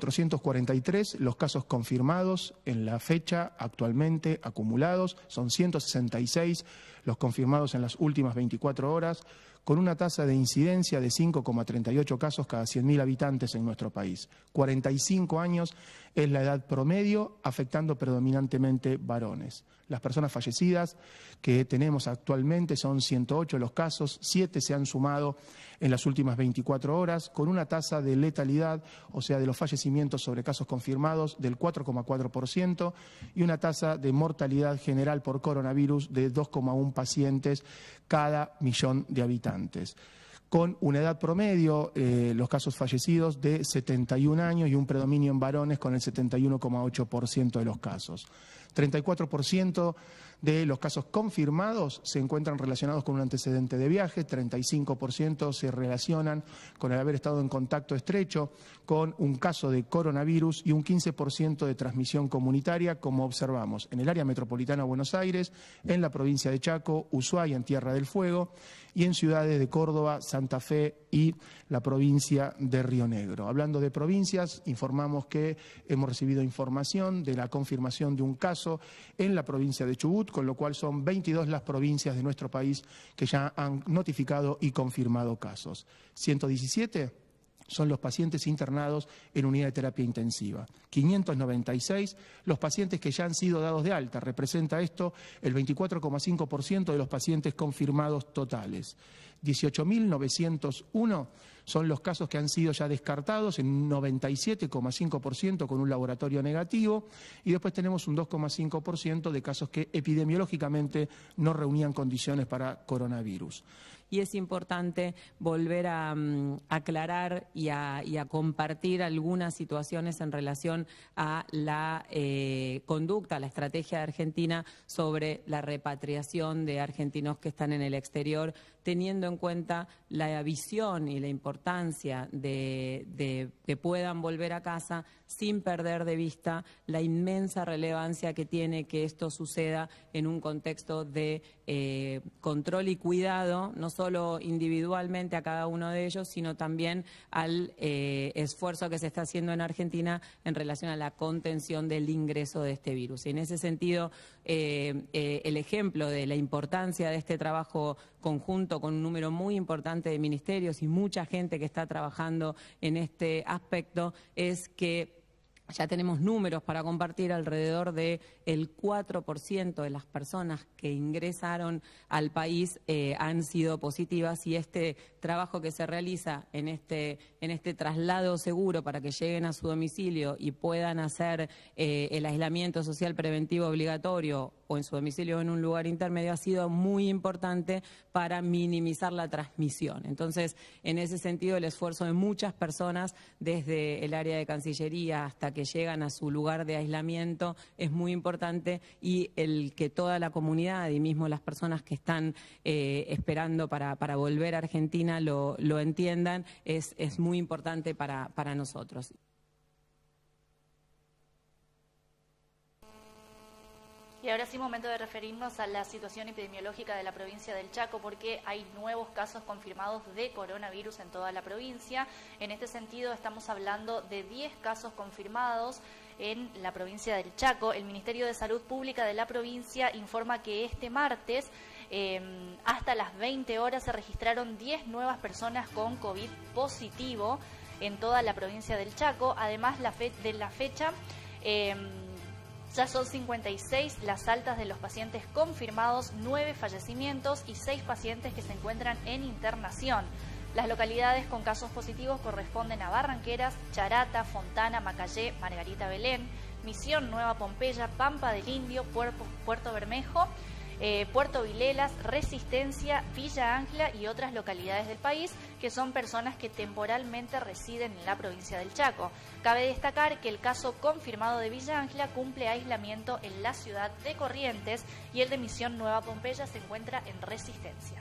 443 los casos confirmados en la fecha actualmente acumulados, son 166 los confirmados en las últimas 24 horas, con una tasa de incidencia de 5,38 casos cada 100.000 habitantes en nuestro país. 45 años es la edad promedio, afectando predominantemente varones. Las personas fallecidas que tenemos actualmente son 108 los casos, 7 se han sumado en las últimas 24 horas, con una tasa de letalidad, o sea, de los fallecimientos sobre casos confirmados del 4,4% y una tasa de mortalidad general por coronavirus de 2,1 pacientes cada millón de habitantes con una edad promedio, eh, los casos fallecidos, de 71 años y un predominio en varones con el 71,8% de los casos. 34% de los casos confirmados se encuentran relacionados con un antecedente de viaje, 35% se relacionan con el haber estado en contacto estrecho con un caso de coronavirus y un 15% de transmisión comunitaria, como observamos en el área metropolitana de Buenos Aires, en la provincia de Chaco, Ushuaia, en Tierra del Fuego, y en ciudades de Córdoba, Santa Fe y la provincia de Río Negro. Hablando de provincias, informamos que hemos recibido información de la confirmación de un caso en la provincia de Chubut, con lo cual son 22 las provincias de nuestro país que ya han notificado y confirmado casos. 117 son los pacientes internados en unidad de terapia intensiva. 596 los pacientes que ya han sido dados de alta. Representa esto el 24,5% de los pacientes confirmados totales. 18.901 son los casos que han sido ya descartados en un 97,5% con un laboratorio negativo y después tenemos un 2,5% de casos que epidemiológicamente no reunían condiciones para coronavirus. Y es importante volver a mm, aclarar y a, compartir algunas situaciones en relación a la eh, conducta, la estrategia de Argentina sobre la repatriación de argentinos que están en el exterior, teniendo en cuenta la visión y la importancia de, que puedan volver a casa sin perder de vista la inmensa relevancia que tiene que esto suceda en un contexto de eh, control y cuidado, no solo individualmente a cada uno de ellos, sino también al eh, esfuerzo que se está haciendo en Argentina en relación a la contención del ingreso de este virus. en ese sentido, eh, el ejemplo de la importancia de este trabajo conjunto con un número muy importante de ministerios y mucha gente que está trabajando en este aspecto es que ya tenemos números para compartir alrededor de el 4% de las personas que ingresaron al país eh, han sido positivas y este trabajo que se realiza en este en este traslado seguro para que lleguen a su domicilio y puedan hacer eh, el aislamiento social preventivo obligatorio o en su domicilio o en un lugar intermedio ha sido muy importante para minimizar la transmisión. Entonces, en ese sentido, el esfuerzo de muchas personas desde el área de Cancillería hasta que llegan a su lugar de aislamiento es muy importante y el que toda la comunidad y mismo las personas que están eh, esperando para, volver a Argentina lo, entiendan es, muy importante para nosotros. Y ahora sí, momento de referirnos a la situación epidemiológica de la provincia del Chaco, porque hay nuevos casos confirmados de coronavirus en toda la provincia. En este sentido, estamos hablando de 10 casos confirmados en la provincia del Chaco. El Ministerio de Salud Pública de la provincia informa que este martes, em, hasta las 20 horas, se registraron 10 nuevas personas con COVID positivo en toda la provincia del Chaco. Además, de la fecha. Em, ya son 56 las altas de los pacientes confirmados, 9 fallecimientos y 6 pacientes que se encuentran en internación. Las localidades con casos positivos corresponden a Barranqueras, Charata, Fontana, Macallé, Margarita Belén, Misión Nueva Pompeya, Pampa del Indio, Puerto, Puerto Bermejo, eh, Puerto Vilelas, Resistencia, Villa Ángela y otras localidades del país, que son personas que temporalmente residen en la provincia del Chaco. Cabe destacar que el caso confirmado de Villa Ángela cumple aislamiento en la ciudad de Corrientes y el de Misión Nueva Pompeya se encuentra en Resistencia.